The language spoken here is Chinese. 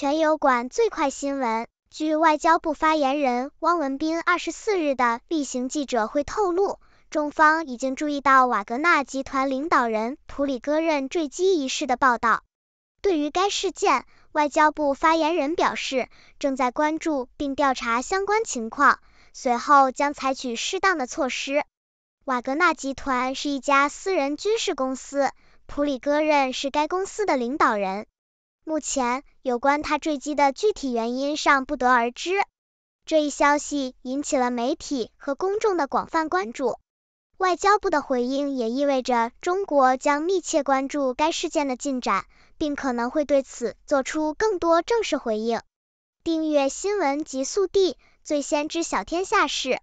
全油管最快新闻。据外交部发言人汪文斌二十四日的例行记者会透露，中方已经注意到瓦格纳集团领导人普里戈任坠机一事的报道。对于该事件，外交部发言人表示，正在关注并调查相关情况，随后将采取适当的措施。瓦格纳集团是一家私人军事公司，普里戈任是该公司的领导人。目前，有关他坠机的具体原因尚不得而知。这一消息引起了媒体和公众的广泛关注。外交部的回应也意味着中国将密切关注该事件的进展，并可能会对此做出更多正式回应。订阅新闻极速递，最先知晓天下事。